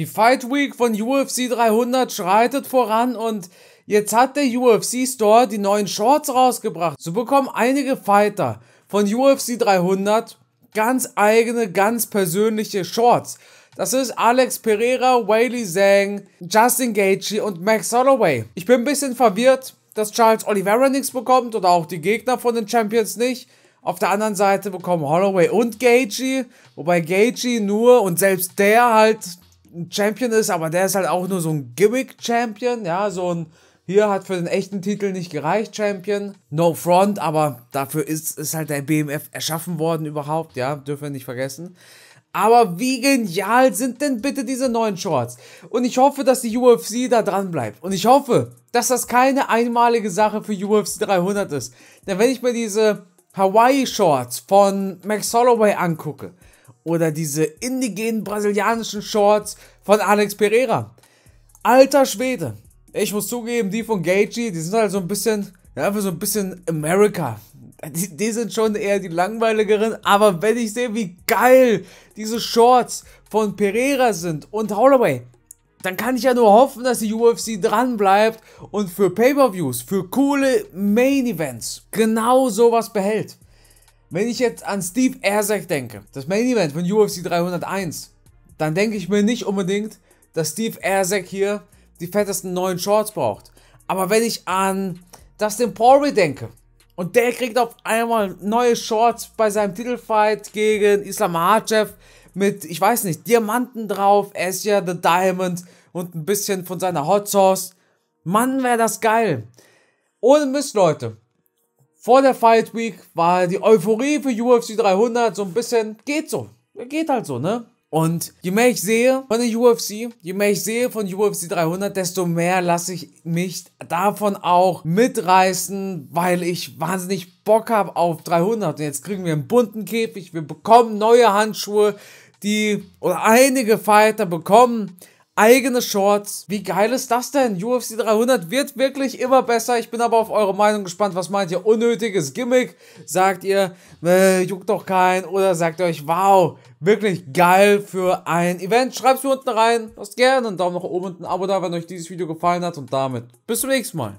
Die Fight Week von UFC 300 schreitet voran und jetzt hat der UFC Store die neuen Shorts rausgebracht. So bekommen einige Fighter von UFC 300 ganz eigene, ganz persönliche Shorts. Das ist Alex Pereira, Whaley Zhang, Justin Gaethje und Max Holloway. Ich bin ein bisschen verwirrt, dass Charles Oliveira nichts bekommt oder auch die Gegner von den Champions nicht. Auf der anderen Seite bekommen Holloway und Gaethje, wobei Gaethje nur und selbst der halt ein Champion ist, aber der ist halt auch nur so ein Gimmick-Champion, ja, so ein hier hat für den echten Titel nicht gereicht, Champion. No front, aber dafür ist, ist halt der BMF erschaffen worden überhaupt, ja, dürfen wir nicht vergessen. Aber wie genial sind denn bitte diese neuen Shorts? Und ich hoffe, dass die UFC da dran bleibt. Und ich hoffe, dass das keine einmalige Sache für UFC 300 ist. Denn wenn ich mir diese Hawaii Shorts von Max Holloway angucke, oder diese indigenen brasilianischen Shorts von Alex Pereira. Alter Schwede. Ich muss zugeben, die von Gagey, die sind halt so ein bisschen, ja, für so ein bisschen America. Die, die sind schon eher die langweiligeren, aber wenn ich sehe, wie geil diese Shorts von Pereira sind und Holloway, dann kann ich ja nur hoffen, dass die UFC dranbleibt und für Pay-per-Views, für coole Main-Events genau sowas behält. Wenn ich jetzt an Steve Erzeg denke, das Main Event von UFC 301, dann denke ich mir nicht unbedingt, dass Steve Erzeg hier die fettesten neuen Shorts braucht. Aber wenn ich an Dustin Poirier denke und der kriegt auf einmal neue Shorts bei seinem Titelfight gegen Islam Makhachev mit, ich weiß nicht, Diamanten drauf, er ist ja The Diamond und ein bisschen von seiner Hot Sauce. Mann, wäre das geil. Ohne Mist, Leute vor der Fight Week war die Euphorie für UFC 300 so ein bisschen, geht so, geht halt so, ne? Und je mehr ich sehe von der UFC, je mehr ich sehe von UFC 300, desto mehr lasse ich mich davon auch mitreißen, weil ich wahnsinnig Bock habe auf 300. Und jetzt kriegen wir einen bunten Käfig, wir bekommen neue Handschuhe, die, oder einige Fighter bekommen eigene Shorts. Wie geil ist das denn? UFC 300 wird wirklich immer besser. Ich bin aber auf eure Meinung gespannt. Was meint ihr? Unnötiges Gimmick? Sagt ihr, äh, juckt doch keinen? Oder sagt ihr euch, wow, wirklich geil für ein Event? Schreibt's mir unten rein. Lasst gerne einen Daumen nach oben und ein Abo da, wenn euch dieses Video gefallen hat. Und damit bis zum nächsten Mal.